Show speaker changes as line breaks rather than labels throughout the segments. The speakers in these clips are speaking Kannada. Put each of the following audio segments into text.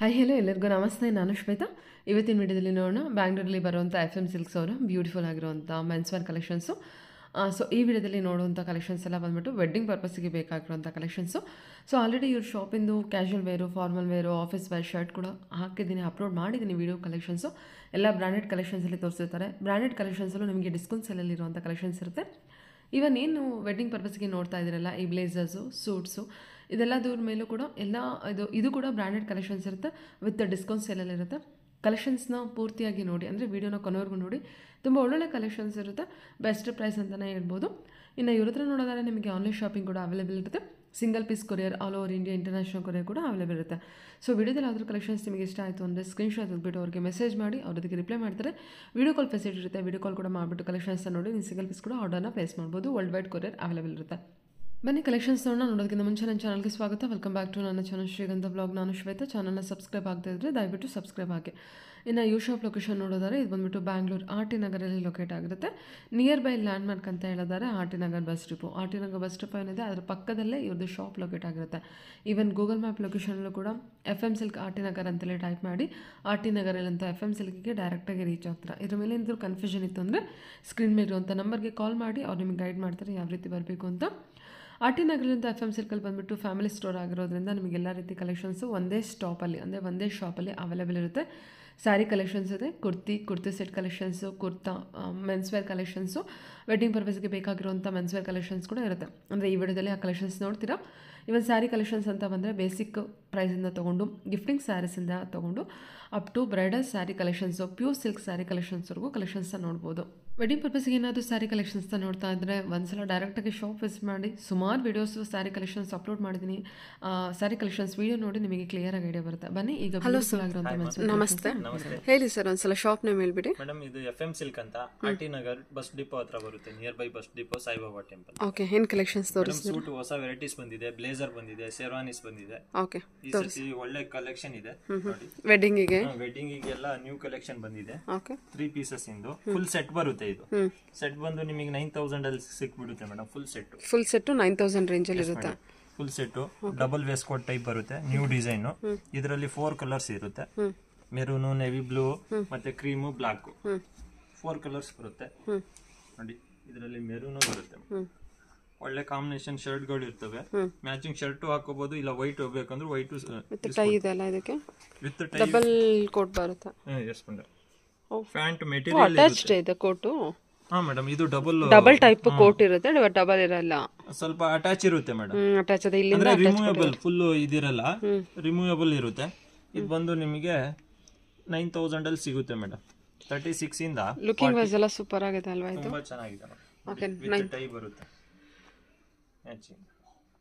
ಹಾಯ್ ಹಲೋ ಎಲ್ಲರಿಗೂ ನಮಸ್ತೆ ನಾನು ಶ್ವೇತಾ ಇವತ್ತಿನ ವಿಡಿಯೋದಲ್ಲಿ ನೋಡೋಣ ಬ್ಯಾಂಗ್ಳೂರಲ್ಲಿ ಬರುವಂಥ ಎಫ್ ಎಮ್ ಸಿಲ್ಕ್ಸ್ ಅವರು ಬ್ಯೂಟಿಫುಲ್ ಆಗಿರುವಂಥ ಮೆನ್ಸ್ ವ್ಯಾನ್ ಕಲೆಕ್ಷನ್ಸು ಸೊ ಈ ವಿಡಿಯೋದಲ್ಲಿ ನೋಡುವಂಥ ಕಲೆಕ್ಷನ್ಸ್ ಎಲ್ಲ ಬಂದುಬಿಟ್ಟು ವೆಡ್ಡಿಂಗ್ ಪರ್ಪಸ್ಗೆ ಬೇಕಾಗಿರುವಂಥ ಕಲೆಕ್ಷನ್ಸು ಸೊ ಆಲ್ರೆಡಿ ಇವ್ರ ಶಾಪಿಂದು casual wear formal wear office wear shirt ಕೂಡ ಹಾಕಿದ್ದೀನಿ ಅಪ್ಲೋಡ್ ಮಾಡಿದ್ದೀನಿ ವೀಡಿಯೋ ಕಲೆಕ್ಷನ್ಸು ಎಲ್ಲ ಬ್ರ್ಯಾಂಡೆಡ್ ಕಲೆಕ್ಷನ್ಸಲ್ಲಿ ತೋರಿಸಿರ್ತಾರೆ ಬ್ರ್ಯಾಂಡೆಡ್ ಕಲೆಕ್ಷನ್ಸಲ್ಲೂ ನಿಮಗೆ ಡಿಸ್ಕೌಂಟ್ ಇರುವಂಥ ಕಲೆಕ್ಷನ್ಸ್ ಇರುತ್ತೆ ಇವನ್ ಏನು ವೆಡ್ಡಿಂಗ್ ಪರ್ಪಸ್ಗೆ ನೋಡ್ತಾ ಇದ್ದೀರಲ್ಲ ಈ ಬ್ಲೇಸರ್ಸು ಸೂಟ್ಸು ದೂರ ಮೇಲೂ ಕೂಡ ಎಲ್ಲ ಇದು ಇದು ಕೂಡ ಬ್ರ್ಯಾಂಡೆಡ್ ಕಲೆಕ್ಷನ್ಸ್ ಇರುತ್ತೆ ವಿತ್ ಡಿಸ್ಕೌಂಟ್ ಇರುತ್ತೆ ಕಲೆಕ್ಷನ್ಸ್ನ ಪೂರ್ತಿಯಾಗಿ ನೋಡಿ ಅಂದರೆ ವೀಡಿಯೋನ ಕೊನೆವರೆಗೂ ನೋಡಿ ತುಂಬ ಒಳ್ಳೊಳ್ಳೆ ಕಲೆಕ್ಷನ್ಸ್ ಇರುತ್ತೆ ಬೆಸ್ಟ್ ಪ್ರೈಸ್ ಅಂತಲೇ ಹೇಳ್ಬೋದು ಇನ್ನು ಇವ್ರ ಹತ್ರ ನೋಡೋದಾದ್ರೆ ನಿಮಗೆ ಆನ್ಲೈನ್ ಶಾಪಿಂಗ್ ಕೂಡ ಅವೈಲೇಬಲ್ ಇರುತ್ತೆ single piece courier all over India international courier ಕೂಡ ಅವೈಲೇಬಲ್ ಇರುತ್ತೆ ಸೊ ವೀಡಿಯೋದಲ್ಲಿ ಯಾವ್ದಾದ್ರು ಕಲೆಕ್ಷನ್ಸ್ ನಿಮಗೆ ಇಷ್ಟ ಆಯಿತು ಅಂದರೆ ಸ್ಕ್ರೀನ್ಶಾಟ್ ಹೋಗ್ಬಿಟ್ಟು ಅವ್ರಿಗೆ ಮೆಸೇಜ್ ಮಾಡಿ ಅವ್ರ ಅದಕ್ಕೆ ರಿಪ್ಲೈ ಮಾಡ್ತಾರೆ ವೀಡಿಯೋ ಕಾಲ್ ಫೆಸಿಲಿಟಿ ಇರುತ್ತೆ ವೀಡಿಯೋ ಕಾಲ್ ಕೂಡ ಮಾಡಿಬಿಟ್ಟು ಕಲೆಕ್ಷನ್ಸ್ನ ನೋಡಿ ನೀವು ಸಿಂಗಲ್ ಪೀಸ್ ಕೂಡ ಆರ್ಡರ್ನ ಪ್ಲೇಸ್ ಮಾಡ್ಬೋದು ವರ್ಲ್ಡ್ ವೈಡ್ ಕೊರಿಯರ್ ಅವೈಲೇಬಲ್ ಇರುತ್ತೆ ಬನ್ನಿ ಕಲೆಕ್ಷನ್ಸ್ ನೋಡೋಣ ನೋಡೋದಕ್ಕಿಂತ ಮುಂಚೆ ನನ್ನ ಚಾನಲ್ಗೆ ಸ್ವಾಗತ ವೆಲ್ಕಮ್ ಬ್ಯಾಕ್ ಟು ನನ್ನ ಚಾನಲ್ ಶ್ರೀಗಂಧ ಬ್ಲಾಗ್ ನಾನು ಶ್ವೇತಾ ಚಾನಲ್ನ ಸಬ್ಸ್ಕ್ರೈಬ್ ಆಗದೆ ಇದ್ದರೆ ದಯವಿಟ್ಟು ಸಬ್ಸ್ಕ್ರೈಬ್ ಆಗಿ ಇನ್ನು ಯೂ ಶಾಪ್ ಲೊಕೇಶನ್ ನೋಡೋದಾದ್ರೆ ಇದು ಬಂದುಬಿಟ್ಟು ಬ್ಯಾಂಗ್ಳೂರು ಆರ್ ಟಿ ನಗರಲ್ಲಿ ಲೊಕೇಟ್ ಆಗಿರುತ್ತೆ ನಿಯರ್ ಬೈ ಲ್ಯಾಂಡ್ಮಾರ್ಕ್ ಅಂತ ಹೇಳಿದ್ದಾರೆ R T Nagar bus depot R T Nagar bus depot ಏನಿದೆ ಅದರ ಪಕ್ಕದಲ್ಲೇ ಇವ್ರದ್ದು ಶಾಪ್ ಲೊಕೇಟ್ ಆಗಿರುತ್ತೆ ಈವನ್ ಗೂಗಲ್ ಮ್ಯಾಪ್ ಲೊಕೇಶನಲ್ಲೂ ಕೂಡ F M silk R T Nagar ಅಂತಲೇ ಟೈಪ್ ಮಾಡಿ ಆರ್ ಟಿ ನಗರಲ್ಲಿ ಅಂತ ಎಫ್ ಎಮ್ ಸಿಲ್ಕಿಗೆ ಡೈರೆಕ್ಟಾಗಿ ರೀಚ್ ಆಗ್ತಾರೆ ಇದ್ರ ಮೇಲೆ ಏನಾದರೂ ಕನ್ಫ್ಯೂಷನ್ ಇತ್ತು ಅಂದರೆ ಸ್ಕ್ರೀನ್ ಇರುವಂಥ ನಂಬರ್ಗೆ ಕಾಲ್ ಮಾಡಿ ಅವ್ರು ನಿಮಗೆ ಗೈಡ್ ಮಾಡ್ತಾರೆ ಯಾವ ರೀತಿ ಬರಬೇಕು ಅಂತ ಆರ್ ಟಿ ನಗರದಿಂದ ಎಫ್ ಎಮ್ ಸರ್ಕಲ್ ಬಂದುಬಿಟ್ಟು ಫ್ಯಾಮಿಲಿ ಸ್ಟೋರ್ ಆಗಿರೋದ್ರಿಂದ ಎಲ್ಲ ರೀತಿ ಕಲೆಕ್ಷನ್ಸು ಒಂದೇ ಸ್ಟಾಪಲ್ಲಿ ಅಂದರೆ ಒಂದೇ ಶಾಪಲ್ಲಿ ಅವೈಲೇಬಲ್ ಇರುತ್ತೆ ಸ್ಯಾರಿ ಕಲೆಕ್ಷನ್ಸ್ ಇದೆ kurti kurti set collections kurta men's wear collections wedding ಪರ್ಪಸ್ಗೆ ಬೇಕಾಗಿರುವಂಥ ಮೆನ್ಸ್ವೇರ್ ಕಲೆಕ್ಷನ್ಸ್ ಕೂಡ ಇರುತ್ತೆ ಅಂದರೆ ಈ ವಿಡಿಯೋದಲ್ಲಿ ಆ ಕಲೆಕ್ಷನ್ಸ್ ನೋಡ್ತೀರಾ ಇವನ್ ಸ್ಯಾರಿ ಕಲೆಕ್ಷನ್ಸ್ ಅಂತ ಬಂದರೆ ಬೇಸಿಕ್ ಪ್ರೈಸಿಂದ ತೊಗೊಂಡು ಗಿಫ್ಟಿಂಗ್ ಸ್ಯಾರೀಸಿಂದ ತೊಗೊಂಡು up to bridal sari collections pure silk sari ಕಲೆಕ್ಷನ್ಸ್ವರೆಗೂ ಕಲೆಕ್ಷನ್ಸನ್ನ ನೋಡ್ಬೋದು ವೆಡ್ಡಿಂಗ್ ಪರ್ಪಸ್ಗೆ ಏನಾದರೂ ಸ್ಯಾರಿ ಕಲೆಕ್ಷನ್ಸ್ನ ನೋಡ್ತಾ ಇದ್ದರೆ ಒಂದ್ಸಲ ಡೈರೆಕ್ಟಾಗಿ ಶಾಪ್ ವಿಸಿಟ್ ಮಾಡಿ ಸುಮಾರು ವೀಡಿಯೋಸು ಸ್ಯಾರಿ ಕಲೆಕ್ಷನ್ಸ್ ಅಪ್ಲೋಡ್ ಮಾಡಿದ್ದೀನಿ ಸ್ಯಾರಿ ಕಲೆಕ್ಷನ್ಸ್ ವೀಡಿಯೋ ನೋಡಿ ನಿಮಗೆ ಕ್ಲಿಯರ್ ಆಗಿ ಐಡಿಯಾ ಬರುತ್ತೆ ಬನ್ನಿ ಈಗ ಹಲೋ ಸರ್ ನಮಸ್ತೆ ಹೇಳಿ ಸರ್ ಒಂದ್ಸಲ ಶಾಪ್ ನೇಮ್ ಹೇಳ್ಬಿಡಿ
ಮೇಡಮ್ ಇದು ಎಫ್ ಎಂ ಸಿಲ್ಕ್ ಅಂತ R T Nagar bus depot ಹತ್ರ ಬರುತ್ತೆ near by bus depot Saibaba temple okay ಏನು ಕಲೆಕ್ಷನ್ಸ್ ತೋರಿಸ್ತೀರಾ ಸೂಟ್ ಹೊಸ ವೆರೈಟೀಸ್ ಬಂದಿದೆ ಬ್ಲೇಸರ್ ಬಂದಿದೆ ಶೆರ್ವಾನೀಸ್ ಬಂದಿದೆ ಓಕೆ ಒಳ್ಳೆ ಕಲೆಕ್ಷನ್ ಇದೆ
ನೋಡಿ ವೆಡ್ಡಿಂಗ್
ವೆಡ್ಡಿಂಗ್ ನ್ಯೂ ಕಲೆಕ್ಷನ್ ಬಂದಿದೆ ತ್ರೀ ಪೀಸಸ್ ಇಂದು ಫುಲ್ ಸೆಟ್ ಬರುತ್ತೆ ಇದು ಸೆಟ್ ಬಂದು ನಿಮಗೆ ನೈನ್ ತೌಸಂಡ್ ಅಲ್ಲಿ ಸಿಕ್ಬಿಡುತ್ತೆ madam full set
full set nine thousand range ಅಲ್ಲಿ ಇರುತ್ತೆ
full set double waistcoat type ಬರುತ್ತೆ ನ್ಯೂ ಡಿಸೈನ್ ಇದರಲ್ಲಿ ಫೋರ್ ಕಲರ್ಸ್ ಇರುತ್ತೆ ಮೆರೂನು ನೆವಿ ಬ್ಲೂ ಮತ್ತೆ ಕ್ರೀಮ್ ಬ್ಲಾಕ್ ಫೋರ್ ಕಲರ್ಸ್ ಬರುತ್ತೆ ನೋಡಿ ಇದರಲ್ಲಿ ಮೆರೂನು ಬರುತ್ತೆ ಒಳ್ಳೆ ಕಾಂಬಿನೇಷನ್ ಶರ್ಟ್ಗಳು ಇರ್ತವೆ ಮ್ಯಾಚಿಂಗ್ ಶರ್ಟ್ ಹಾಕೋಬಹುದು ಇಲ್ಲ ವೈಟ್ ಬೇಕಂದ್ರೆ ವೈಟ್ uh, ಟೈ ಇದೆ
ಅಲ್ಲ ಇದಕ್ಕೆ ವಿತ್ ಡಬಲ್ ಕೋಟ್ ಬರುತ್ತೆ yes madam pant material attached ಇದೆ ಕೋಟು
ಹಾ ಮೇಡಮ್ ಇದು ಡಬಲ್ ಡಬಲ್ ಟೈಪ್ ಕೋಟ್
ಇರುತ್ತೆ ಡಬಲ್ ಇರಲ್ಲ ಸ್ವಲ್ಪ ಅಟ್ಯಾಚ್
ಇರುತ್ತೆ ಮೇಡಮ್ ಅಟ್ಯಾಚ್ ಅದ ಇಲ್ಲಿ ಅಂದ್ರೆ ರಿಮೂವೇಬಲ್ ಫುಲ್ ಇದಿರಲ್ಲ ರಿಮೂವೇಬಲ್ ಇರುತ್ತೆ ಇದು ಬಂದು ನಿಮಗೆ ನೈನ್ ಅಲ್ಲಿ ಸಿಗುತ್ತೆ ಮೇಡಮ್ ತರ್ಟಿ ಇಂದ ಲುಕಿಂಗ್ ವೈಸ್ ಎಲ್ಲ ಸೂಪರ್
ಆಗಿದೆ ಅಲ್ವಾ ಇದು ತುಂಬಾ ಚೆನ್ನಾಗಿದೆ ಓಕೆ
ಟೈ ಬರುತ್ತೆ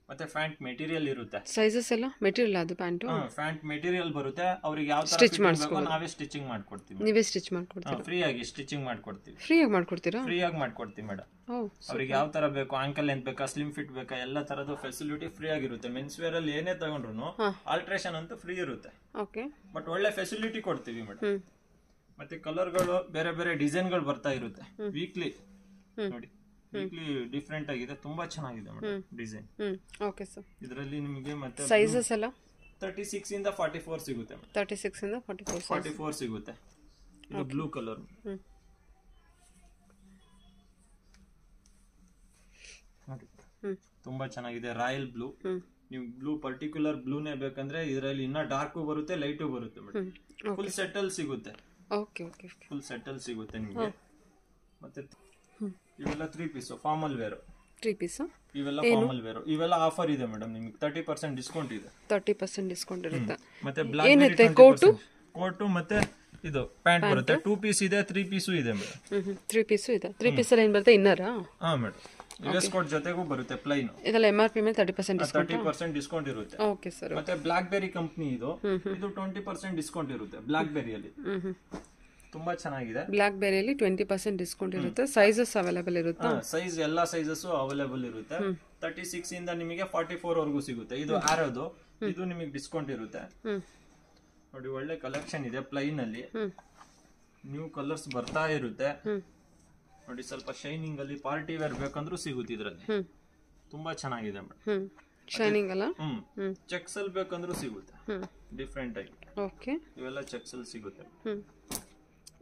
ಮತ್ತೆ ಫ್ಯಾಂಟ್ ಮೆಟೀರಿಯಲ್ ಇರುತ್ತೆ ಸೈಜಸ್ ಎಲ್ಲ ಮೆಟೀರಿಯಲ್ ಅದು ಪ್ಯಾಂಟು ಫ್ಯಾಂಟ್ ಮೆಟೀರಿಯಲ್ ಬರುತ್ತೆ ಅವ್ರಿಗೆ ಯಾವ ಸ್ಟಿಚ್ ಮಾಡಿಸ್ಕೊಂಡು ನಾವೇ ಸ್ಟಿಚಿಂಗ್ ಮಾಡ್ಕೊಡ್ತೀವಿ ನೀವೇ ಸ್ಟಿಚ್ ಮಾಡ್ಕೊಡ್ತೀವಿ ಫ್ರೀ ಆಗಿ ಸ್ಟಿಚಿಂಗ್ ಮಾಡ್ಕೊಡ್ತೀವಿ ಫ್ರೀ ಆಗಿ
ಮಾಡ್ಕೊಡ್ತೀರಾ ಫ್ರೀ
ಆಗಿ ಮಾಡ್ಕೊಡ್ತೀವಿ ಮೇಡಮ್ ಅವ್ರಿಗೆ ಯಾವ ತರ ಬೇಕು ಆಂಕಲ್ ಎಂತ ಬೇಕಾ ಸ್ಲಿಮ್ ಫಿಟ್ ಬೇಕಾ ಎಲ್ಲ ತರದ ಫೆಸಿಲಿಟಿ ಫ್ರೀ ಆಗಿರುತ್ತೆ ಮೆನ್ಸ್ ವೇರ್ ಅಲ್ಲಿ ಏನೇ ತಗೊಂಡ್ರು ಆಲ್ಟ್ರೇಷನ್ ಅಂತೂ ಫ್ರೀ ಇರುತ್ತೆ ಓಕೆ ಬಟ್ ಒಳ್ಳೆ ಫೆಸಿಲಿಟಿ ಕೊಡ್ತೀವಿ ಮೇಡಮ್ ಮತ್ತೆ ಕಲರ್ಗಳು ಬೇರೆ ಬೇರೆ ಡಿಸೈನ್ಗಳು ಬರ್ತಾ ಇರುತ್ತೆ ವೀಕ್ಲಿ ನೋಡಿ ವೀಕ್ಲಿ ಡಿಫ್ರೆಂಟ್ ಆಗಿದೆ ತುಂಬಾ ಚೆನ್ನಾಗಿದೆ ಮೇಡಮ್ ಡಿಸೈನ್ ಓಕೆ ಸರ್ ಇದರಲ್ಲಿ ನಿಮಗೆ ಮತ್ತೆ ಸೈಜಸ್ ಎಲ್ಲ ತರ್ಟಿ ಸಿಕ್ಸ್ ಇಂದ ಫಾರ್ಟಿ ಫೋರ್ ಸಿಗುತ್ತೆ
ತರ್ಟಿ ಸಿಕ್ಸ್ ಇಂದ ಫಾರ್ಟಿ ಫೋರ್ ಫಾರ್ಟಿ ಫೋರ್
ಸಿಗುತ್ತೆ ಇದು ಬ್ಲೂ ಕಲರ್ ತುಂಬಾ ಚೆನ್ನಾಗಿದೆ ರಾಯಲ್ ಬ್ಲೂ ನೀವು ಬ್ಲೂ ಪರ್ಟಿಕ್ಯುಲರ್ ಬ್ಲೂನೇ ಬೇಕಂದ್ರೆ ಇದರಲ್ಲಿ ಇನ್ನ ಡಾರ್ಕು ಬರುತ್ತೆ ಲೈಟು ಬರುತ್ತೆ
ಮೇಡಮ್
ಫುಲ್ ಸೆಟಲ್ ಸಿಗುತ್ತೆ ಓಕೆ ಓಕೆ ಫುಲ್ ಸೆಟಲ್ ಸಿಗುತ್ತೆ ನಿಮಗೆ ಮತ್ತೆ ಇವೆಲ್ಲ three piece formal wear three piece ಇವೆಲ್ಲ ಫಾರ್ಮಲ್ ವೇರ್ ಇವೆಲ್ಲ ಆಫರ್ ಇದೆ ಮೇಡಮ್ ನಿಮ್ಗೆ ತರ್ಟಿ ಪರ್ಸೆಂಟ್ ಡಿಸ್ಕೌಂಟ್ ಇದೆ
ತರ್ಟಿ ಪರ್ಸೆಂಟ್ ಡಿಸ್ಕೌಂಟ್ ಇರುತ್ತೆ ಮತ್ತೆ ಬ್ಲಾಕ್ ಏನಿದೆ ಕೋಟು
ಕೋಟು ಮತ್ತೆ ಇದು ಪ್ಯಾಂಟ್ ಬರುತ್ತೆ ಟೂ ಪೀಸ್ ಇದೆ ತ್ರೀ ಪೀಸು ಇದೆ
ಮೇಡಮ್ ತ್ರೀ ಪೀಸು ಇದೆ ತ್ರೀ ಅಲ್ಲಿ ಏನ್ ಬರುತ್ತೆ ಇನ್ನರಾ
ಹಾ ಮೇಡಮ್ ಯುಎಸ್ ಕೋಟ್ ಜೊತೆಗೂ ಬರುತ್ತೆ ಪ್ಲೈನ್ ಇದೆಲ್ಲ ಎಂ ಆರ್ ಪಿ ಮೇಲೆ thirty percent thirty percent discount ಇರುತ್ತೆ ಓಕೆ ಸರ್ ಮತ್ತೆ ಬ್ಲಾಕ್ ಬೆರಿ ಕಂಪ್ನಿ ಇದು ಇದು ಟ್ವೆಂಟಿ ಪರ್ಸೆಂಟ್ ಡಿಸ್ಕೌಂಟ್ ಇರುತ್ತೆ ಬ್ಲಾಕ್ಬೆರಿಯಲ್ಲಿ ಅಲ್ಲಿ ತುಂಬಾ ಚೆನ್ನಾಗಿದೆ ಬ್ಲಾಕ್
ಬೆರಿಯಲ್ಲಿ ಟ್ವೆಂಟಿ ಪರ್ಸೆಂಟ್ ಡಿಸ್ಕೌಂಟ್ ಇರುತ್ತೆ ಸೈಜಸ್ ಅವೈಲೇಬಲ್ ಇರುತ್ತೆ
ಸೈಜ್ ಎಲ್ಲಾ ಸೈಜಸ್ ಅವೈಲೇಬಲ್ ಇರುತ್ತೆ ತರ್ಟಿ ಸಿಕ್ಸ್ ಇಂದ ನಿಮಗೆ ಫಾರ್ಟಿ ಫೋರ್ ವರೆಗೂ ಸಿಗುತ್ತೆ ಇದು ಆರೋದು ಇದು ನಿಮಗೆ ಡಿಸ್ಕೌಂಟ್ ಇರುತ್ತೆ ನೋಡಿ ಒಳ್ಳೆ ಕಲೆಕ್ಷನ್ ಇದೆ ಪ್ಲೈನ್ ಅಲ್ಲಿ ನ್ಯೂ ಕಲರ್ಸ್ ಬರ್ತಾ ಇರುತ್ತೆ ನೋಡಿ ಸ್ವಲ್ಪ ಶೈನಿಂಗ್ ಅಲ್ಲಿ ಪಾರ್ಟಿ ವೇರ್ ಬೇಕಂದ್ರೂ ಸಿಗುತ್ತೆ ಇದರಲ್ಲಿ ತುಂಬಾ ಚೆನ್ನಾಗಿದೆ ಮೇಡಮ್ ಶೈನಿಂಗ್ ಅಲ್ಲ ಚೆಕ್ಸ್ ಅಲ್ಲಿ ಬೇಕಂದ್ರೂ ಸಿಗುತ್ತೆ ಡಿಫ್ರೆಂಟ್ ಆಗಿ ಓಕೆ ಇವೆಲ್ಲ ಚೆಕ್ಸ್ ಅಲ್ಲಿ ಸಿಗುತ್ತೆ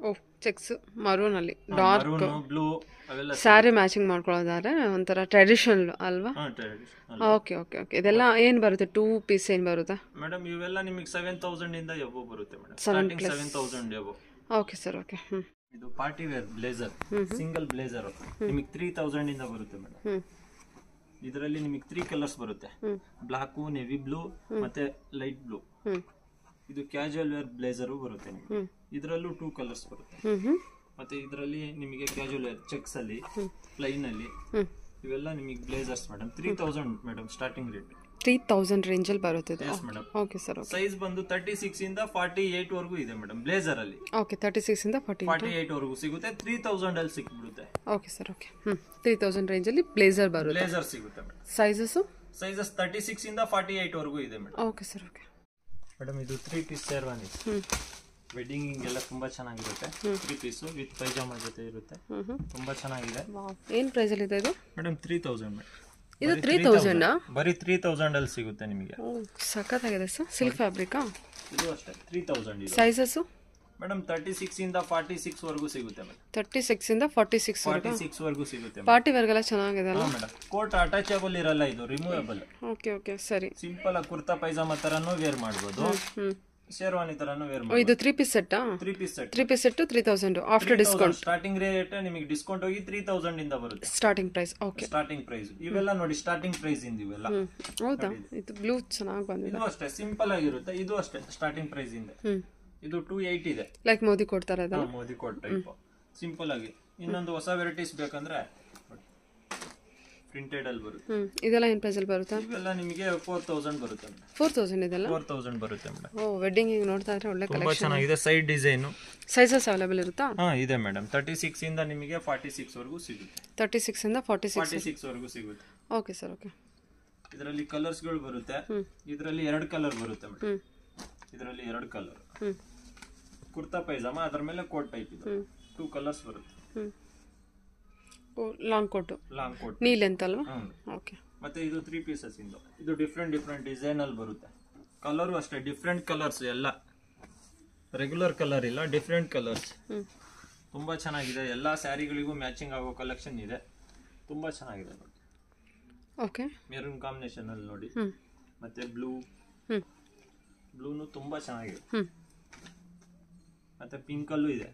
ಓಹ್ ಚೆಕ್ಸ್ ಮರೂನಲ್ಲಿ ಡಾರ್ಕ್ ಬ್ಲೂ ಸ್ಯಾರಿ ಮ್ಯಾಚಿಂಗ್ ಮಾಡ್ಕೊಳ್ಳೋದಾದ್ರೆ ಒಂಥರ ಟ್ರೆಡಿಷನಲ್ ಅಲ್ವಾ ಓಕೆ ಓಕೆ ಓಕೆ ಇದೆಲ್ಲ ಏನು ಬರುತ್ತೆ ಟೂ ಪೀಸ್ ಏನು ಬರುತ್ತಾ
ಮೇಡಮ್ ಇವೆಲ್ಲ ನಿಮಗೆ ಸೆವೆನ್ ತೌಸಂಡ್ ಇಂದ ಎಬೋ ಬರುತ್ತೆ madam starting seven thousand above okay sir okay ಇದು party wear blazer single blazer ನಿಮಗೆ ತ್ರೀ ತೌಸಂಡ್ ಇಂದ ಬರುತ್ತೆ ಮೇಡಮ್ ಇದರಲ್ಲಿ ನಿಮಗೆ ತ್ರೀ ಕಲರ್ಸ್ ಬರುತ್ತೆ ಬ್ಲಾಕು ನೆವಿ ಬ್ಲೂ ಮತ್ತೆ ಲೈಟ್ ಬ್ಲೂ ಇದು ಕ್ಯಾಶುಯಲ್ ವೇರ್ ಬ್ಲೇಸರು ಬರುತ್ತೆ ನಿಮಗೆ ಇದರಲ್ಲೂ ಟೂ ಕಲರ್ಸ್ ಬರುತ್ತೆ ಮತ್ತೆ ಇದರಲ್ಲಿ ನಿಮಗೆ ಕ್ಯಾಶುಯಲ್ ಚೆಕ್ಸ್ ಅಲ್ಲಿ ಪ್ಲೈನ್ ಅಲ್ಲಿ ಇವೆಲ್ಲ ನಿಮಗೆ blazers madam three thousand madam starting rate
three thousand range ಅಲ್ಲಿ ಬರುತ್ತೆ ಮೇಡಮ್ ಓಕೆ ಸರ್
ಸೈಜ್ ಬಂದು ತರ್ಟಿ ಇಂದ ಫಾರ್ಟಿ ಏಟ್ ವರೆಗೂ ಇದೆ ಮೇಡಮ್ ಬ್ಲೇಜರ್ ಅಲ್ಲಿ
ಓಕೆ ತರ್ಟಿ ಸಿಕ್ಸ್ ಇಂದ ಫಾರ್ಟಿ ಫಾರ್ಟಿ ಏಟ್
ವರೆಗೂ ಸಿಗುತ್ತೆ ತ್ರೀ ತೌಸಂಡ್ ಅಲ್ಲಿ ಸಿಕ್ಬಿಡುತ್ತೆ
okay sir okay 3000 three thousand range ಅಲ್ಲಿ ಬ್ಲೇಜರ್ ಬರುತ್ತೆ ಬ್ಲೇಜರ್ ಸಿಗುತ್ತೆ madam sizes
sizes thirty six ಇಂದ ಫಾರ್ಟಿ ಏಟ್ ವರೆಗೂ ಇದೆ madam okay sir okay madam ಇದು ತ್ರೀ ಪೀಸ್ ಶೇರ್ವಾನಿ ವೆಡ್ಡಿಂಗ್ ಎಲ್ಲ ತುಂಬಾ ಚೆನ್ನಾಗಿರುತ್ತೆ ತ್ರೀ ಪೀಸು ವಿತ್ ಪೈಜಾಮಾ ಜೊತೆ ಇರುತ್ತೆ ತುಂಬಾ ಚೆನ್ನಾಗಿದೆ
ಏನ್ ಪ್ರೈಸ್ ಅಲ್ಲಿ ಇದೆ ಇದು
ಮೇಡಮ್ ತ್ರೀ ತೌಸಂಡ್ ಮೇಡಮ್ ಇದು ತ್ರೀ ತೌಸಂಡ್ ಬರೀ ತ್ರೀ ತೌಸಂಡ್ ಅಲ್ಲಿ ಸಿಗುತ್ತೆ ನಿಮಗೆ
ಸಖತ್ತಾಗಿದೆ ಸರ್ ಸಿಲ್ಕ್ ಫ್ಯಾಬ್ರಿಕ್
ಇದು ಅಷ್ಟೇ three thousand sizes madam thirty six ಇಂದ ಫಾರ್ಟಿ ಸಿಕ್ಸ್ ವರೆಗೂ ಸಿಗುತ್ತೆ ಮೇಡಮ್
ತರ್ಟಿ ಸಿಕ್ಸ್ ಇಂದ ಫಾರ್ಟಿ ಸಿಕ್ಸ್ ಫಾರ್ಟಿ ಸಿಕ್ಸ್ ವರೆಗೂ ಸಿಗುತ್ತೆ ಪಾರ್ಟಿ ಎಲ್ಲ ಚೆನ್ನಾಗಿದೆ ಅಲ್ಲ ಮೇಡಮ್
ಕೋಟ್ ಅಟ್ಯಾಚಬಲ್ ಇರಲ್ಲ ಇದು ರಿಮೂವೇಬಲ್
ಓಕೆ ಓಕೆ ಸರಿ
ಸಿಂಪಲ್ ಆಗಿ ಕುರ್ತಾ ಪೈಜಾಮಾ ತರನೂ ವೇರ್ ಮಾಡ್ಬೋದು ಶೇರ್ವಾನಿ ತರನು ವೇರ್ ಮಾಡಿ ಇದು three
piece set three piece set three piece set three thousand after discount
starting rate ನಿಮಗೆ ಡಿಸ್ಕೌಂಟ್ ಹೋಗಿ ತ್ರೀ ತೌಸಂಡ್ ಇಂದ ಬರುತ್ತೆ starting
price okay starting price ಇವೆಲ್ಲ ನೋಡಿ
ಸ್ಟಾರ್ಟಿಂಗ್ ಪ್ರೈಸ್ ಇಂದ ಇವೆಲ್ಲ
ಹೌದಾ ಇದು ಬ್ಲೂ ಚೆನ್ನಾಗಿ ಬಂದಿದೆ ಇದು
ಅಷ್ಟೇ ಸಿಂಪಲ್ ಆಗಿರುತ್ತೆ ಇದು ಅಷ್ಟೇ ಸ್ಟಾರ್ಟಿಂಗ್ ಪ್ರೈಸ್ ಇಂದ ಇದು ಟೂ ಇದೆ ಲೈಕ್ ಮೋದಿ ಕೊಡ್ತಾರೆ ಮೋದಿ ಕೋಟ್ ಟೈಪ್ ಸಿಂಪಲ್ ಆಗಿ ಇನ್ನೊಂದು ಹೊಸ ವೆರೈಟೀಸ್ ಬೇಕಂದ್ರೆ ಪ್ರಿಂಟೆಡ್ ಅಲ್ಲಿ ಬರುತ್ತೆ
ಇದೆಲ್ಲ ಏನು ಪ್ರೈಸಲ್ಲಿ ಬರುತ್ತೆ
ಇವೆಲ್ಲ ನಿಮಗೆ ಫೋರ್ ತೌಸಂಡ್ ಬರುತ್ತೆ
ಫೋರ್ ತೌಸಂಡ್ ಇದೆಲ್ಲ ಫೋರ್
ತೌಸಂಡ್ ಬರುತ್ತೆ ಮೇಡಮ್
ಓ ವೆಡ್ಡಿಂಗ್ ಹಿಂಗೆ ನೋಡ್ತಾ ಇದ್ರೆ ಒಳ್ಳೆ ಕಲೆಕ್ಷನ್ ಚೆನ್ನಾಗಿದೆ
ಸೈಡ್ ಡಿಸೈನು
ಸೈಜಸ್ ಅವೈಲೇಬಲ್ ಇರುತ್ತಾ ಹಾಂ
ಇದೆ ಮೇಡಮ್ ತರ್ಟಿ ಸಿಕ್ಸ್ ಇಂದ ನಿಮಗೆ ಫಾರ್ಟಿ ಸಿಕ್ಸ್ ವರೆಗೂ ಸಿಗುತ್ತೆ
ತರ್ಟಿ ಸಿಕ್ಸಿಂದ ಫಾರ್ಟಿ ಸಿಕ್ಸ್ ಫಾರ್ಟಿ ಸಿಕ್ಸ್ ವರೆಗೂ ಸಿಗುತ್ತೆ ಓಕೆ ಸರ್
ಓಕೆ ಇದರಲ್ಲಿ ಕಲರ್ಸ್ಗಳು ಬರುತ್ತೆ ಇದರಲ್ಲಿ ಎರಡು ಕಲರ್ ಬರುತ್ತೆ ಮೇಡಮ್ ಇದರಲ್ಲಿ ಎರಡು ಕಲರ್ ಕುರ್ತಾ ಪೈಜಾಮ ಅದರ ಮೇಲೆ ಕೋಟ್ ಟೈಪ್ ಇದೆ ಟೂ ಕಲರ್ಸ್ ಬರುತ್ತೆ
ಲಾಂಗ್ ಕೋಟ್ ಲಾಂಗ್ ಕೋಟ್ ನೀಲ್ ಅಲ್ವಾ ಓಕೆ
ಮತ್ತೆ ಇದು ತ್ರೀ ಪೀಸಸ್ ಇಂದು ಇದು ಡಿಫ್ರೆಂಟ್ ಡಿಫ್ರೆಂಟ್ ಡಿಸೈನ್ ಅಲ್ಲಿ ಬರುತ್ತೆ ಕಲರು ಅಷ್ಟೇ ಡಿಫ್ರೆಂಟ್ ಕಲರ್ಸ್ ಎಲ್ಲ ರೆಗ್ಯುಲರ್ ಕಲರ್ ಇಲ್ಲ ಡಿಫ್ರೆಂಟ್ ಕಲರ್ಸ್ ತುಂಬಾ ಚೆನ್ನಾಗಿದೆ ಎಲ್ಲ ಸ್ಯಾರಿಗಳಿಗೂ ಮ್ಯಾಚಿಂಗ್ ಆಗೋ ಕಲೆಕ್ಷನ್ ಇದೆ ತುಂಬಾ ಚೆನ್ನಾಗಿದೆ ಓಕೆ ಮೆರೂನ್ ಕಾಂಬಿನೇಷನ್ ಅಲ್ಲಿ ನೋಡಿ ಮತ್ತೆ ಬ್ಲೂ ಬ್ಲೂನು ತುಂಬಾ ಚೆನ್ನಾಗಿದೆ ಮತ್ತೆ ಪಿಂಕಲ್ಲೂ ಇದೆ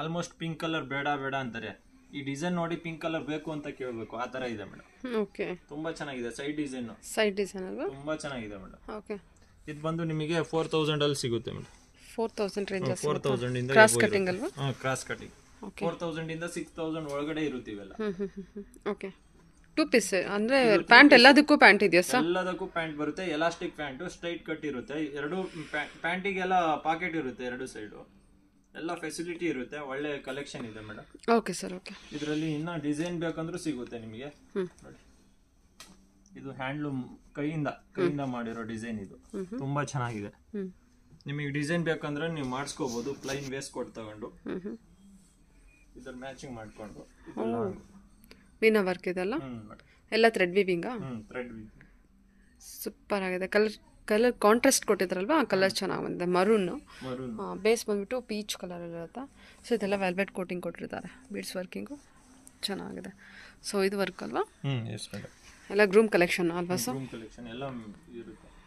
ಆಲ್ಮೋಸ್ಟ್ ಪಿಂಕ್ ಕಲರ್ ಬೇಡ ಬೇಡ ಅಂತಾರೆ ಈ ಡಿಸೈನ್ ನೋಡಿ ಪಿಂಕ್ ಕಲರ್ ಬೇಕು ಅಂತ ಕೇಳಬೇಕು ಆ ತರ ಇದೆ
ಮೇಡಮ್ ಓಕೆ
ತುಂಬಾ ಚೆನ್ನಾಗಿದೆ ಸೈಡ್ ಡಿಸೈನ್
ಸೈಡ್ ಡಿಸೈನ್ ಅಲ್ವಾ
ತುಂಬಾ ಚೆನ್ನಾಗಿದೆ ಮೇಡಮ್ ಓಕೆ ಇದು ಬಂದು ನಿಮಗೆ ಫೋರ್ ತೌಸಂಡ್ ಅಲ್ಲಿ ಸಿಗುತ್ತೆ madam
four thousand range four thousand ಇಂದ ಕ್ರಾಸ್ ಕಟಿಂಗ್ ಅಲ್ವಾ ಹಾಂ ಕ್ರಾಸ್
ಕಟಿಂಗ್ ಫೋರ್ ತೌಸಂಡ್ ಇಂದ ಸಿಕ್ಸ್ ತೌಸಂಡ್ ಒಳಗಡೆ ಇರುತ್ತೀವಲ್ಲ
ಓಕೆ ಟೂ ಪೀಸ್ ಅಂದ್ರೆ ಪ್ಯಾಂಟ್ ಎಲ್ಲದಕ್ಕೂ ಪ್ಯಾಂಟ್ ಇದೆಯಾ ಸರ್
ಎಲ್ಲದಕ್ಕೂ ಪ್ಯಾಂಟ್ ಬರುತ್ತೆ ಎಲಾಸ್ಟಿಕ್ ಪ್ಯಾಂಟ್ ಸ್ಟ್ರೈಟ್ ಕಟ್ ಇರುತ್ತೆ ಎರಡು ಪ್ಯಾಂಟಿಗೆಲ್ಲ ಪಾಕೆಟ್ ಇರುತ್ತೆ ಎರಡು ಸೈಡು ಎಲ್ಲ ಫೆಸಿಲಿಟಿ ಇರುತ್ತೆ ಒಳ್ಳೆ ಕಲೆಕ್ಷನ್ ಇದೆ ಮೇಡಮ್ ಓಕೆ ಸರ್ ಓಕೆ ಇದರಲ್ಲಿ ಇನ್ನ ಡಿಸೈನ್ ಬೇಕಂದ್ರೂ ಸಿಗುತ್ತೆ ನಿಮಗೆ ಇದು ಹ್ಯಾಂಡ್ಲೂಮ್ ಕೈಯಿಂದ ಕೈಯಿಂದ ಮಾಡಿರೋ ಡಿಸೈನ್ ಇದು ತುಂಬಾ ಚೆನ್ನಾಗಿದೆ ನಿಮಗೆ ಡಿಸೈನ್ ಬೇಕಂದ್ರೆ ನೀವು ಮಾಡಿಸ್ಕೋಬಹುದು ಪ್ಲೈನ್ ವೇಸ್ ಕೋಟ್ ತಗೊಂಡು ಇದ್ರ ಮ್ಯಾಚಿಂಗ್ ಮಾಡ್ಕೊಂಡು
ಮೀನಾ ವರ್ಕ್ ಇದೆಲ್ಲ ಎಲ್ಲ thread weaving thread weaving super ಆಗಿದೆ ಕಲರ್ ಕಲರ್ ಕಾಂಟ್ರಾಸ್ಟ್ ಕೊಟ್ಟಿದ್ರಲ್ವಾ ಆ ಕಲರ್ ಚೆನ್ನಾಗಿ ಬಂದಿದೆ ಮರೂನು ಬೇಸ್ ಬಂದ್ಬಿಟ್ಟು ಪೀಚ್ ಕಲರ್ ಇರುತ್ತೆ ಸೊ ಇದೆಲ್ಲ ವೆಲ್ವೆಟ್ ಕೋಟಿಂಗ್ ಕೊಟ್ಟಿರ್ತಾರೆ ಬೀಡ್ಸ್ ವರ್ಕಿಂಗು ಚೆನ್ನಾಗಿದೆ ಸೊ ಇದು ವರ್ಕ್ ಅಲ್ವಾ ಎಲ್ಲ ಗ್ರೂಮ್ ಕಲೆಕ್ಷನ್ ಅಲ್ವಾ ಸೊ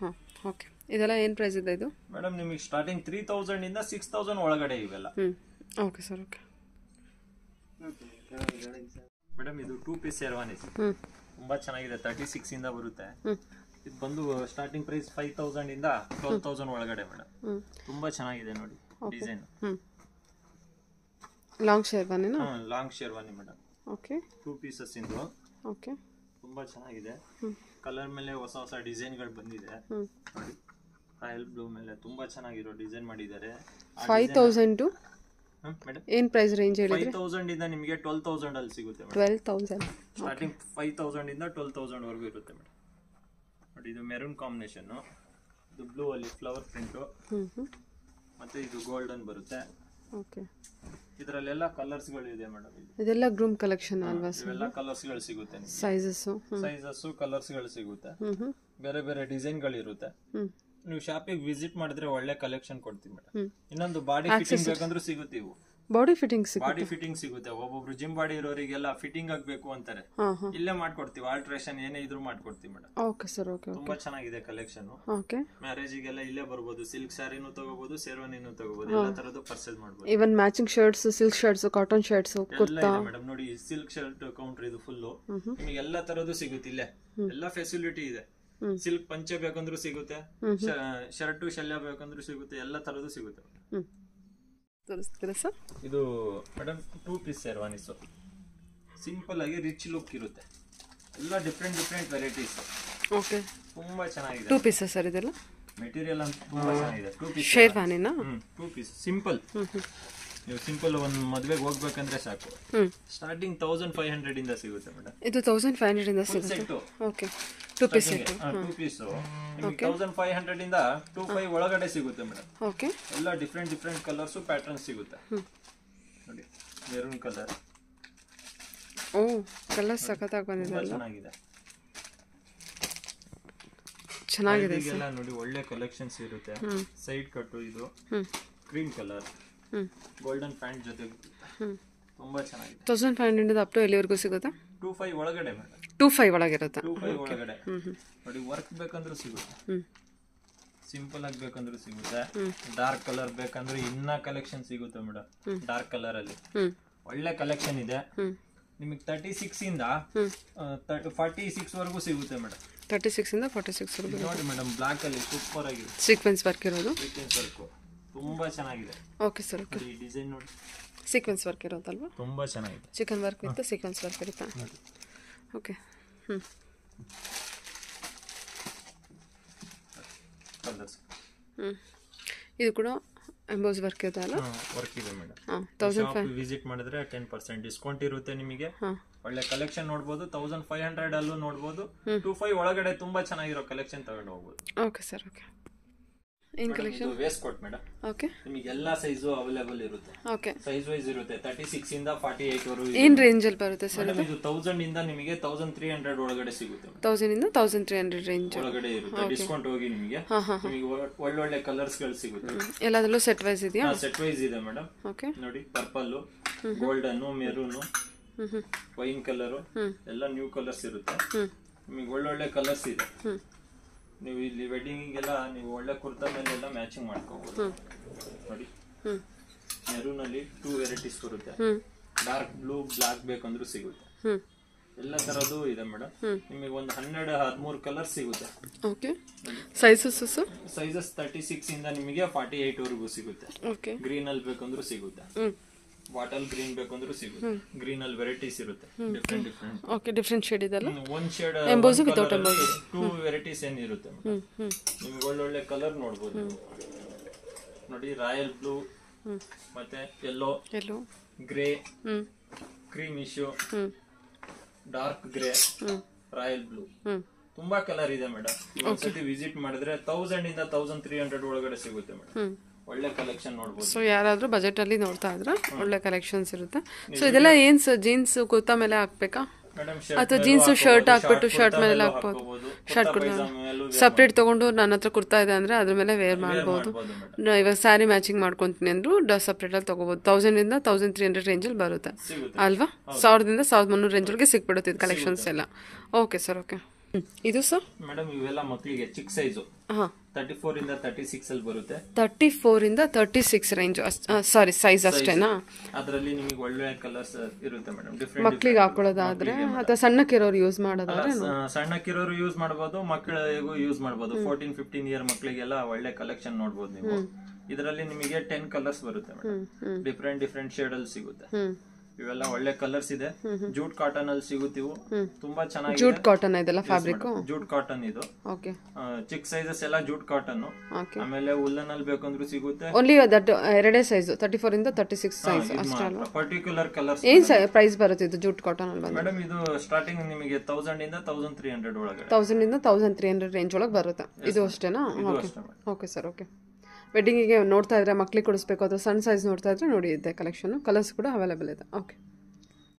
ಹಾಂ ಓಕೆ ಇದೆಲ್ಲ ಏನು ಪ್ರೈಸ್ ಇದೆ ಇದು
ಮೇಡಮ್ ನಿಮಗೆ ಸ್ಟಾರ್ಟಿಂಗ್ ತ್ರೀ ತೌಸಂಡ್ ಇಂದ ಸಿಕ್ಸ್ ತೌಸಂಡ್ ಒಳಗಡೆ ಇವೆಲ್ಲ ಹ್ಞೂ ಓಕೆ ಸರ್ ಓಕೆ ಮೇಡಮ್ ಇದು ಟೂ ಪೀಸ್ ಹ್ಞೂ ತುಂಬ ಚೆನ್ನಾಗಿದೆ ತರ್ಟಿ ಸಿಕ್ಸ್ ಇಂದ ಬರುತ್ತೆ ಇದು ಬಂದು ಸ್ಟಾರ್ಟಿಂಗ್ ಪ್ರೈಸ್ ಫೈವ್ ತೌಸಂಡ್ ಇಂದ ಟ್ವೆಲ್ ತೌಸಂಡ್ ಒಳಗಡೆ ಮೇಡಮ್ ತುಂಬಾ ಚೆನ್ನಾಗಿದೆ ನೋಡಿ ಡಿಸೈನ್
ಲಾಂಗ್ ಬನ್ನಿ
long sherwani madam okay two pieces ಇಂದು ಓಕೆ ತುಂಬಾ ಚೆನ್ನಾಗಿದೆ ಕಲರ್ ಮೇಲೆ ಹೊಸ ಹೊಸ ಡಿಸೈನ್ಗಳು ಬಂದಿದೆ ನೋಡಿ ರಾಯಲ್ ಬ್ಲೂ ಮೇಲೆ ತುಂಬಾ ಚೆನ್ನಾಗಿರೋ ಡಿಸೈನ್ ಮಾಡಿದ್ದಾರೆ ಫೈವ್ ತೌಸಂಡ್ ಟು ಏನ್ ಪ್ರೈಸ್ ರೇಂಜ್ ಹೇಳಿದ್ರೆ ತೌಸಂಡ್ ಇಂದ ನಿಮಗೆ ಟ್ವೆಲ್ ತೌಸಂಡ್ ಅಲ್ಲಿ ಸಿಗುತ್ತೆ 12000 ಸ್ಟಾರ್ಟಿಂಗ್ ತೌಸಂಡ್ ಇಂದ 12000 ವರೆಗೂ ಇರುತ್ತೆ ಮೇಡಮ್ ಇದು ಮೆರೂನ್ ಕಾಂಬಿನೇಷನ್ ಇದು ಬ್ಲೂ ಅಲ್ಲಿ ಫ್ಲವರ್ ಪ್ರಿಂಟು ಮತ್ತೆ ಇದು ಗೋಲ್ಡನ್ ಬರುತ್ತೆ ಓಕೆ ಇದರಲ್ಲೆಲ್ಲ ಕಲರ್ಸ್ ಗಳು ಇದೆ ಮೇಡಮ್ ಇದೆಲ್ಲ ಗ್ರೂಮ್ ಕಲೆಕ್ಷನ್ ಅಲ್ವಾ ಸರ್ ಇವೆಲ್ಲ ಕಲರ್ಸ್ ಗಳು ಸಿಗುತ್ತೆ ಸೈಜಸ್ ಸೈಜಸ್ ಕಲರ್ಸ್ ಗಳು ಸಿಗುತ್ತೆ ಬೇರೆ ಬೇರೆ ಡಿಸೈನ್ ಗಳು ಇರುತ್ತೆ ನೀವು ಶಾಪಿಗೆ ವಿಸಿಟ್ ಮಾಡಿದ್ರೆ ಒಳ್ಳೆ ಕಲೆಕ್ಷನ್ ಕೊಡ್ತೀವಿ ಮೇಡಮ್ ಇನ್ನೊಂದು ಬಾಡಿ ಫಿಟ್ಟಿಂಗ್ ಬೇಕಂದ್ರೂ ಸಿಗುತ್ತೆ ಇವು
ಬಾಡಿ ಫಿಟ್ಟಿಂಗ್ ಬಾಡಿ
ಫಿಟ್ಟಿಂಗ್ ಸಿಗುತ್ತೆ ಒಬ್ಬೊಬ್ರು ಜಿಮ್ ಬಾಡಿ ಇರೋರಿಗೆಲ್ಲ ಫಿಟ್ಟಿಂಗ್ ಆಗ್ಬೇಕು ಅಂತಾರೆ ಇಲ್ಲೇ ಮಾಡ್ಕೊಡ್ತೀವಿ ಆಲ್ಟ್ರೇಷನ್ ಏನೇ ಇದ್ರೂ ಮಾಡ್ಕೊಡ್ತೀವಿ ಮೇಡಮ್
ಓಕೆ ಸರ್ ಓಕೆ ತುಂಬಾ ಚೆನ್ನಾಗಿದೆ
ಕಲೆಕ್ಷನ್ ಓಕೆ ಮ್ಯಾರೇಜಿಗೆಲ್ಲ ಇಲ್ಲೇ ಬರ್ಬೋದು ಸಿಲ್ಕ್ ಸ್ಯಾರಿನು ತಗೋಬಹುದು ಶೇರ್ವಾನಿನೂ ತಗೋಬಹುದು ಎಲ್ಲ ತರದ್ದು ಪರ್ಚೇಸ್ ಮಾಡಬಹುದು
even matching shirts silk shirts cotton shirts kurta
madam ನೋಡಿ ಸಿಲ್ಕ್ ಶರ್ಟ್ ಕೌಂಟರ್ ಇದು ಫುಲ್ ನಿಮಗೆ ಎಲ್ಲಾ ತರದ್ದು ಸಿಗುತ್ತೆ ಇಲ್ಲೇ ಎಲ್ಲಾ ಫೆಸಿಲಿಟಿ ಇದೆ ಸಿಲ್ಕ್ ಪಂಚೆ ಬೇಕಂದ್ರೂ ಸಿಗುತ್ತೆ ಶರ್ಟ್ ಶಲ್ಯ ಬೇಕಂದ್ರೂ ಸಿಗುತ್ತೆ ಎಲ್ಲಾ ತರದ್ದು ಸಿಗುತ್ತೆ
ತೋರಿಸ್ತೀರಾ ಸರ್
ಇದು madam two piece sherwanis simple ಆಗಿ ರಿಚ್ ಲುಕ್ ಇರುತ್ತೆ ಎಲ್ಲ ಡಿಫ್ರೆಂಟ್ ಡಿಫ್ರೆಂಟ್ ವೆರೈಟೀಸ್ ಓಕೆ ತುಂಬಾ ಚೆನ್ನಾಗಿದೆ ಟೂ ಪೀಸಸ್ ಸರ್ ಇದೆಲ್ಲ ಮೆಟೀರಿಯಲ್ ಅಂತ
ತುಂಬಾ ಚೆನ್ನಾಗಿದೆ ಟೂ ಪೀಸ್ ಶೇರ್ವಾನಿನಾ
ಟೂ ಪೀಸ್ ಸಿಂಪಲ್ ನೀವು ಸಿಂಪಲ್ ಒಂದು ಮದುವೆಗೆ ಹೋಗ್ಬೇಕಂದ್ರೆ ಸಾಕು ಸ್ಟಾರ್ಟಿಂಗ್ ತೌಸಂಡ್ ಫೈವ್ ಹಂಡ್ರೆಡ್ ಇಂದ ಸಿಗುತ್ತೆ ಮೇಡಮ್ ಇದು ತೌಸಂಡ್ ಫೈವ್ ಹಂಡ್ರೆಡ್ ಇಂದ ಸಿಗುತ್ತೆ
okay two piece to two
piece thousand five hundred ಇಂದ ಟೂ ಫೈವ್ ಒಳಗಡೆ ಸಿಗುತ್ತೆ ಮೇಡಮ್ ಓಕೆ ಎಲ್ಲ ಡಿಫ್ರೆಂಟ್ ಡಿಫ್ರೆಂಟ್ ಕಲರ್ಸ್ ಪ್ಯಾಟರ್ನ್ ಸಿಗುತ್ತೆ ನೋಡಿ ಮೆರೂನ್ ಕಲರ್
ಓ ಕಲರ್ ಸಖತ್ತಾಗಿ ಬಂದಿದೆ
ಚೆನ್ನಾಗಿದೆ ಚೆನ್ನಾಗಿದೆ ನೋಡಿ ಒಳ್ಳೆ ಕಲೆಕ್ಷನ್ಸ್ ಇರುತ್ತೆ ಸೈಡ್ ಕಟ್ಟು ಇದು ಕ್ರೀಮ್ ಕಲರ್ ಗೋಲ್ಡನ್ ಪ್ಯಾಂಟ್ ಜೊತೆ ತುಂಬಾ ಚೆನ್ನಾಗಿದೆ
thousand five hundred up to ಎಲ್ಲಿವರೆಗೂ ಸಿಗುತ್ತೆ
ಟೂ ಫೈವ್ ಒಳಗಡೆ
ಟೂ ಫೈವ್ ಒಳಗೆ ಇರುತ್ತೆ ಟೂ ಫೈವ್ ಒಳಗಡೆ
ನೋಡಿ ವರ್ಕ್ ಬೇಕಂದ್ರೂ ಸಿಗುತ್ತೆ ಸಿಂಪಲ್ ಆಗಿ ಬೇಕಂದ್ರೂ ಸಿಗುತ್ತೆ ಡಾರ್ಕ್ ಕಲರ್ ಬೇಕಂದ್ರೆ ಇನ್ನ ಕಲೆಕ್ಷನ್ ಸಿಗುತ್ತೆ ಮೇಡಮ್ ಡಾರ್ಕ್ ಕಲರ್ ಅಲ್ಲಿ ಒಳ್ಳೆ ಕಲೆಕ್ಷನ್ ಇದೆ ನಿಮಗೆ ತರ್ಟಿ ಸಿಕ್ಸ್ ಇಂದ ಫಾರ್ಟಿ ಸಿಕ್ಸ್ ವರೆಗೂ ಸಿಗುತ್ತೆ ಮೇಡಮ್
ತರ್ಟಿ ಸಿಕ್ಸ್ ಇಂದ ಫಾರ್ಟಿ ಸಿಕ್ಸ್ ನೋಡಿ
ಮೇಡಮ್ ಬ್ಲಾಕ್ ಅಲ್ಲಿ ಸೂಪರ್ ಆಗಿದೆ
ಸೀಕ್ವೆನ್ಸ್ ವರ್ಕ್ ಇರೋದು
ಸೀಕ್ವೆನ್ಸ್ ವರ್ಕ್ ತುಂಬಾ ಚೆನ್ನಾಗಿದೆ ಓಕೆ ಸರ್ ಓಕೆ ಈ ಡಿಸೈನ್ ನೋಡಿ
ಸೀಕ್ವೆನ್ಸ್ ವರ್ಕ್ ಇರೋದಲ್ವಾ ತುಂಬಾ ಚೆನ್ನಾಗಿದೆ chikan work with sequence work ಇರುತ್ತಾ ಓಕೆ ಹ್ಞೂ ಹ್ಞೂ ಇದು ಕೂಡ ಎಂಬೋಸ್ ವರ್ಕ್ ಇದೆ ಅಲ್ಲ ವರ್ಕ್ ಇದೆ ಮೇಡಮ್ ತೌಸಂಡ್ ಫೈವ್
ವಿಸಿಟ್ ಮಾಡಿದ್ರೆ ಟೆನ್ ಪರ್ಸೆಂಟ್ ಡಿಸ್ಕೌಂಟ್ ಇರುತ್ತೆ ನಿಮಗೆ ಒಳ್ಳೆ ಕಲೆಕ್ಷನ್ ನೋಡ್ಬೋದು ತೌಸಂಡ್ ಫೈವ್ ಹಂಡ್ರೆಡ್ ಅಲ್ಲೂ ನೋಡ್ಬೋದು ಟೂ ಫೈವ್ ಒಳಗಡೆ ತುಂಬಾ ಚೆನ್ನಾಗಿರೋ ಕಲೆಕ್ಷನ್ ತಗೊಂಡು ಹೋಗ್ಬೋದು
okay sir okay in collection waist coat madam
okay ನಿಮಗೆ ಎಲ್ಲಾ ಸೈಜು ಅವೈಲೇಬಲ್ ಇರುತ್ತೆ ಓಕೆ ಸೈಜ್ ವೈಸ್ ಇರುತ್ತೆ ತರ್ಟಿ ಸಿಕ್ಸ್ ಇಂದ ಫಾರ್ಟಿ ಏಟ್ ವರೆಗೂ ಏನ್ ರೇಂಜ್ ಅಲ್ಲಿ ಬರುತ್ತೆ ಸರ್ ಇದು ತೌಸಂಡ್ ಇಂದ ನಿಮಗೆ ತೌಸಂಡ್ ತ್ರೀ ಹಂಡ್ರೆಡ್ ಒಳಗಡೆ ಸಿಗುತ್ತೆ
ತೌಸಂಡ್ ಇಂದ ತೌಸಂಡ್ ತ್ರೀ ಹಂಡ್ರೆಡ್ ರೇಂಜ್ ಒಳಗಡೆ ಇರುತ್ತೆ ಡಿಸ್ಕೌಂಟ್ ಹೋಗಿ ನಿಮಗೆ
ನಿಮಗೆ ಒಳ್ಳೊಳ್ಳೆ ಕಲರ್ಸ್ ಗಳು ಸಿಗುತ್ತೆ
ಎಲ್ಲದರಲ್ಲೂ ಸೆಟ್ ವೈಸ್ ಇದೆಯಾ ಸೆಟ್ ವೈಸ್
ಇದೆ ಮೇಡಮ್ ಓಕೆ ನೋಡಿ purple golden maroon wine colour ಎಲ್ಲ ನ್ಯೂ ಕಲರ್ಸ್ ಇರುತ್ತೆ ನಿಮಗೆ ಒಳ್ಳೊಳ್ಳೆ ಕಲರ್ಸ್ ಇದೆ ನೀವು ಇಲ್ಲಿ ವೆಡ್ಡಿಂಗಿಗೆಲ್ಲ ನೀವು ಒಳ್ಳೆ ಕುರ್ತಾ ಮೇಲೆ ಎಲ್ಲ ಮ್ಯಾಚಿಂಗ್ ಮಾಡ್ಕೋಬಹುದು ನೋಡಿ ಮೆರೂನ್ ಅಲ್ಲಿ ಟೂ ವೆರೈಟೀಸ್ ಬರುತ್ತೆ ಡಾರ್ಕ್ ಬ್ಲೂ ಬ್ಲಾಕ್ ಬೇಕಂದ್ರೂ ಸಿಗುತ್ತೆ ಎಲ್ಲ ತರದ್ದು ಇದೆ ಮೇಡಮ್ ನಿಮಗೆ ಒಂದು ಹನ್ನೆರಡು ಹದಿಮೂರು ಕಲರ್ ಸಿಗುತ್ತೆ
okay sizes
sizes thirty six ಇಂದ ನಿಮಗೆ ಫಾರ್ಟಿ ಏಟ್ ವರೆಗೂ ಸಿಗುತ್ತೆ ಗ್ರೀನ್ ಅಲ್ಲಿ ಬೇಕಂದ್ರೂ ಸಿಗುತ್ತೆ ವಾಟಲ್ ಗ್ರೀನ್ ಬೇಕು ಸಿಗುತ್ತೆ ಗ್ರೀನ್ ಅಲ್ಲಿ ವೆರೈಟೀಸ್ ಇರುತ್ತೆ different different
okay different shade ಇದೆ ಒಂದ್ shade emboss without emboss two varieties ಏನ್ ಇರುತ್ತೆ
ನಿಮಗೆ ಒಳ್ಳೊಳ್ಳೆ ಕಲರ್ ನೋಡ್ಬೋದು ನೋಡಿ ರಾಯಲ್ ಬ್ಲೂ ಮತ್ತೆ yellow yellow greyish dark grey royal blue ತುಂಬಾ ಕಲರ್ ಇದೆ ಮೇಡಮ್ ಒಂದ್ಸತಿ ವಿಸಿಟ್ ಮಾಡಿದ್ರೆ ತೌಸಂಡ್ ಇಂದ ತೌಸಂಡ್ ತ್ರೀ ಹಂಡ್ರೆಡ್ ಒಳಗಡೆ ಸಿಗುತ್ತೆ ಮೇಡಮ್ ಒಳ್ಳೆ ಯಾರಾದ್ರೂ ಬಜೆಟ್ ಸೊ
ಯಾರಾದರೂ ಬಜೆಟಲ್ಲಿ ನೋಡ್ತಾ ಇದ್ರೆ ಒಳ್ಳೆ ಕಲೆಕ್ಷನ್ಸ್ ಇರುತ್ತೆ ಸೊ ಇದೆಲ್ಲ ಏನು ಸರ್ ಜೀನ್ಸ್ ಕುರ್ತಾ ಮೇಲೆ ಹಾಕ್ಬೇಕಾ ಅಥವಾ ಜೀನ್ಸ್ ಶರ್ಟ್ ಹಾಕ್ಬಿಟ್ಟು ಶರ್ಟ್ ಮೇಲೆ ಹಾಕ್ಬೋದು ಶರ್ಟ್ ಕುರ್ತಾ ಸಪ್ರೇಟ್ ತಗೊಂಡು ನನ್ನ ಹತ್ರ ಕುರ್ತಾ ಇದೆ ಅಂದ್ರೆ ಅದ್ರ ಮೇಲೆ ವೇರ್ ಮಾಡ್ಬೋದು ಇವಾಗ ಸ್ಯಾರಿ ಮ್ಯಾಚಿಂಗ್ ಮಾಡ್ಕೊತೀನಿ ಅಂದರೂ ಸಪ್ರೇಟ್ ಅಲ್ಲಿ ತಗೋಬಹುದು ತೌಸಂಡ್ ತ್ರೀ ಹಂಡ್ರೆಡ್ ರೇಂಜಲ್ಲಿ ಬರುತ್ತೆ ಅಲ್ವಾ ಸಾವಿರದಿಂದ ಸಾವಿರದ ಮುನ್ನೂರು ರೇಂಜ್ ಒಳಗೆ ಸಿಕ್ಬಿಡುತ್ತೆ ಕಲೆಕ್ಷನ್ಸ್ ಎಲ್ಲ ಓಕೆ ಸರ್ ಓಕೆ ಇದು ಸರ್
ಮೇಡಮ್ ಇವೆಲ್ಲ ಮಕ್ಕಳಿಗೆ ಚಿಕ್ಕ ಸೈಜು ಹಾಂ ತರ್ಟಿ ಫೋರ್ ಇಂದ ತರ್ಟಿ ಸಿಕ್ಸ್ ಅಲ್ಲಿ ಬರುತ್ತೆ
ತರ್ಟಿ ಫೋರ್ ಇಂದ thirty six range sorry size ಅಷ್ಟೇನಾ
ಅದರಲ್ಲಿ ನಿಮಗೆ ಒಳ್ಳೆ ಕಲರ್ಸ್ ಇರುತ್ತೆ ಮೇಡಮ್ ಡಿಫ್ರೆಂಟ್ ಮಕ್ಕಳಿಗೆ ಹಾಕೊಳ್ಳೋದಾದ್ರೆ ಅಥವಾ ಇರೋರು ಯೂಸ್ ಮಾಡೋದಾದ್ರೆ ಸಣ್ಣಕ್ಕಿರೋರು ಯೂಸ್ ಮಾಡಬಹುದು ಮಕ್ಕಳಿಗೂ ಯೂಸ್ ಮಾಡಬಹುದು ಫೋರ್ಟೀನ್ ಫಿಫ್ಟೀನ್ ಇಯರ್ ಮಕ್ಕಳಿಗೆಲ್ಲ ಒಳ್ಳೆ ಕಲೆಕ್ಷನ್ ನೋಡಬಹುದು ನೀವು ಇದರಲ್ಲಿ ನಿಮಗೆ ಟೆನ್ ಕಲರ್ಸ್ ಬರುತ್ತೆ ಮೇಡಮ್ ಡಿಫ್ರೆಂಟ್ ಡಿಫ್ರೆಂಟ್ ಶೇಡ್ ಅಲ್ಲಿ ಸಿಗುತ್ತೆ ಇವೆಲ್ಲ ಒಳ್ಳೆ ಕಲರ್ಸ್ ಇದೆ ಜೂಟ್ ಕಾಟನ್ ಅಲ್ಲಿ ಸಿಗುತ್ತಿವು ತುಂಬಾ ಚೆನ್ನಾಗಿ ಜೂಟ್ ಕಾಟನ್ ಇದೆಲ್ಲ ಫ್ಯಾಬ್ರಿಕ್ ಜೂಟ್ ಕಾಟನ್ ಇದು ಓಕೆ ಚಿಕ್ ಸೈಜಸ್ ಎಲ್ಲ ಜೂಟ್ ಕಾಟನ್ ಆಮೇಲೆ ಉಲ್ಲನ್ ಅಲ್ಲಿ ಬೇಕಂದ್ರೂ ಸಿಗುತ್ತೆ ಓನ್ಲಿ ದಟ್
ಎರಡೇ ಸೈಜ್ ತರ್ಟಿ ಫೋರ್ ಇಂದ ತರ್ಟಿ ಸಿಕ್ಸ್ ಸೈಜ್ ಅಷ್ಟೇ ಪರ್ಟಿಕ್ಯುಲರ್ ಕಲರ್ಸ್ ಏನ್ ಪ್ರೈಸ್ ಬರುತ್ತೆ ಇದು ಜೂಟ್ ಕಾಟನ್ ಅಲ್ಲಿ
ಮೇಡಮ್ ಇದು ಸ್ಟಾರ್ಟಿಂಗ್ ನಿಮಗೆ ತೌಸಂಡ್ ಇಂದ ತೌಸಂಡ್ ತ್ರೀ ಹಂಡ್ರೆಡ್ ಒಳಗೆ ತೌಸಂಡ್
ಇಂದ ತೌಸಂಡ್ ತ್ರೀ ಹಂಡ್ರೆಡ್ ರೇಂಜ್ ಒಳಗೆ ಬರುತ್ತೆ ಇದು ಅಷ್ಟೇನಾ ಓಕೆ ಸರ್ ಓಕೆ ವೆಡ್ಡಿಂಗಿಗೆ ನೋಡ್ತಾ ಇದ್ದರೆ ಮಕ್ಕಳಿಗೆ ಕೊಡಿಸ್ಬೇಕು ಅಥವಾ ಸಣ್ಣ ಸೈಜ್ ನೋಡ್ತಾ ಇದ್ದರೆ ನೋಡಿ ಇದೆ ಕಲೆಕ್ಷನು ಕಲರ್ಸ್ ಕೂಡ ಅವೈಲೇಬಲ್ ಇದೆ ಓಕೆ